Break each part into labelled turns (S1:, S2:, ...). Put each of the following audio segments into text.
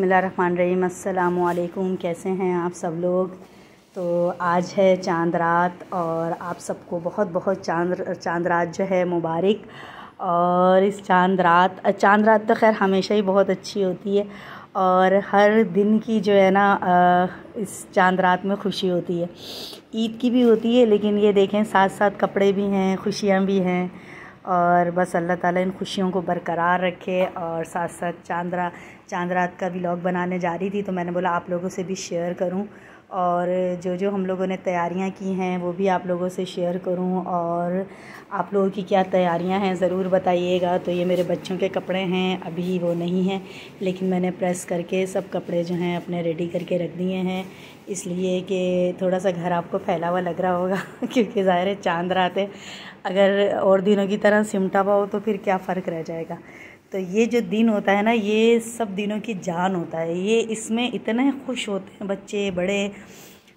S1: बसमीम अल्लाम कैसे हैं आप सब लोग तो आज है चांद रात और आप सबको बहुत बहुत चांद चांद रात जो है मुबारक और इस चांद रात चांद रात तो खैर हमेशा ही बहुत अच्छी होती है और हर दिन की जो है ना इस चांद रात में खुशी होती है ईद की भी होती है लेकिन ये देखें साथ साथ कपड़े भी हैं खुशियाँ भी हैं और बस अल्लाह ताला इन खुशियों को बरकरार रखे और साथ साथ चांद रात चांद रात का भी बनाने जा रही थी तो मैंने बोला आप लोगों से भी शेयर करूं और जो जो हम लोगों ने तैयारियां की हैं वो भी आप लोगों से शेयर करूं और आप लोगों की क्या तैयारियां हैं ज़रूर बताइएगा तो ये मेरे बच्चों के कपड़े हैं अभी वो नहीं हैं लेकिन मैंने प्रेस करके सब कपड़े जो हैं अपने रेडी करके रख दिए हैं इसलिए कि थोड़ा सा घर आपको फैला हुआ लग रहा होगा क्योंकि ज़ाहिर है चांद रात है अगर और दिनों की तरह सिमटा हुआ हो तो फिर क्या फ़र्क रह जाएगा तो ये जो दिन होता है ना ये सब दिनों की जान होता है ये इसमें इतने खुश होते हैं बच्चे बड़े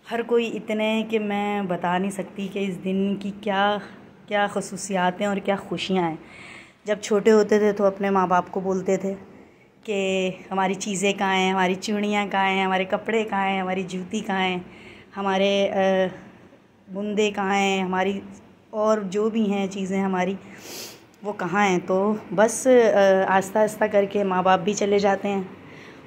S1: हर कोई इतने कि मैं बता नहीं सकती कि इस दिन की क्या क्या खसूसियात हैं और क्या खुशियाँ हैं जब छोटे होते थे तो अपने माँ बाप को बोलते थे कि हमारी चीज़ें कहाँ हैं हमारी चूड़ियाँ कहाँ हैं हमारे कपड़े कहाँ हैं हमारी जूती कहाँ हैं हमारे बुंदे कहाँ हैं हमारी और जो भी हैं चीज़ें हमारी वो कहाँ हैं तो बस आस्ता आस्ता करके माँ बाप भी चले जाते हैं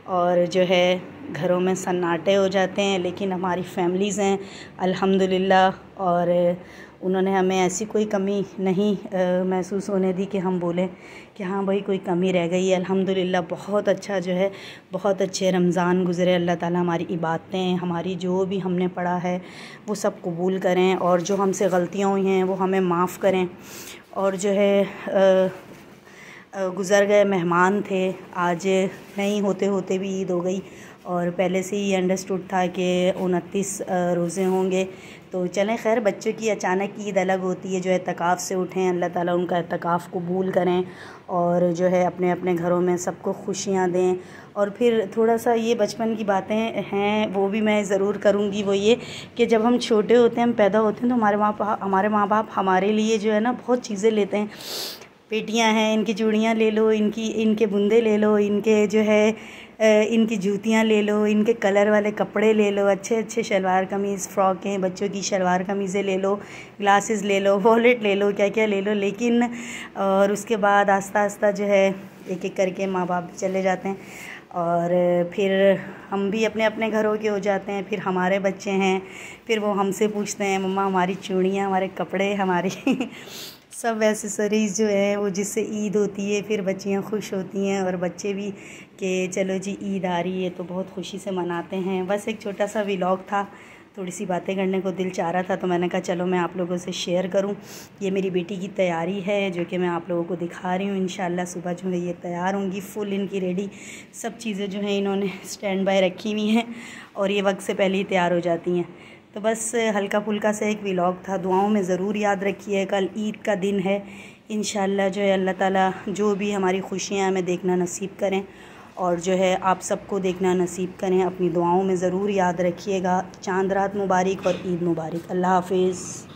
S1: और जो है घरों में सन्नाटे हो जाते हैं लेकिन हमारी फैमिलीज़ हैं अल्हम्दुलिल्लाह और उन्होंने हमें ऐसी कोई कमी नहीं महसूस होने दी कि हम बोलें कि हाँ भाई कोई कमी रह गई है अल्हम्दुलिल्लाह बहुत अच्छा जो है बहुत अच्छे रमज़ान गुज़रे अल्लाह ताला हमारी इबादतें हमारी जो भी हमने पढ़ा है वो सब कबूल करें और जो हमसे गलतियाँ हुई हैं वो हमें माफ़ करें और जो है आ, गुज़र गए मेहमान थे आज नहीं होते होते भी ईद हो गई और पहले से ही अंडरस्टूड था कि उनतीस रोज़े होंगे तो चलें खैर बच्चों की अचानक ईद अलग होती है जो एहतकाफ़ से उठें अल्लाह ताला उनका एहतकाफ़ कबूल करें और जो है अपने अपने घरों में सबको खुशियाँ दें और फिर थोड़ा सा ये बचपन की बातें हैं वो भी मैं ज़रूर करूँगी वो ये कि जब हम छोटे होते हैं हम पैदा होते हैं तो हमारे माँ हमारे माँ बाप हमारे लिए जो है ना बहुत चीज़ें लेते हैं पेटियां हैं इनकी चूड़ियां ले लो इनकी इनके बूंदे ले लो इनके जो है इनकी जूतियां ले लो इनके कलर वाले कपड़े ले लो अच्छे अच्छे शलवार कमीज़ फ़्रॉक हैं बच्चों की शलवार कमीज़ें ले लो ग्लासेस ले लो वॉलेट ले लो क्या क्या ले लो लेकिन और उसके बाद आस्ता आस्ता जो है एक एक करके माँ बाप भी चले जाते हैं और फिर हम भी अपने अपने घरों के हो जाते हैं फिर हमारे बच्चे हैं फिर वो हमसे पूछते हैं मम्मा हमारी चूड़ियाँ हमारे कपड़े हमारी सब एसेसरीज़ जो हैं वो जिससे ईद होती है फिर बच्चियाँ खुश होती हैं और बच्चे भी कि चलो जी ईद आ रही है तो बहुत खुशी से मनाते हैं बस एक छोटा सा व्लॉग था थोड़ी सी बातें करने को दिल चाह रहा था तो मैंने कहा चलो मैं आप लोगों से शेयर करूं ये मेरी बेटी की तैयारी है जो कि मैं आप लोगों को दिखा रही हूँ इन सुबह जो है ये तैयार होंगी फुल इनकी रेडी सब चीज़ें जो हैं इन्होंने स्टैंड बाय रखी हुई हैं और ये वक्त से पहले ही तैयार हो जाती हैं तो बस हल्का फुल्का सा एक व्लॉग था दुआओं में ज़रूर याद रखिए कल ईद का दिन है इन जो है अल्लाह ताला जो भी हमारी खुशियाँ हमें देखना नसीब करें और जो है आप सबको देखना नसीब करें अपनी दुआओं में ज़रूर याद रखिएगा चांद रात मुबारक और ईद मुबारक अल्लाह हाफिज़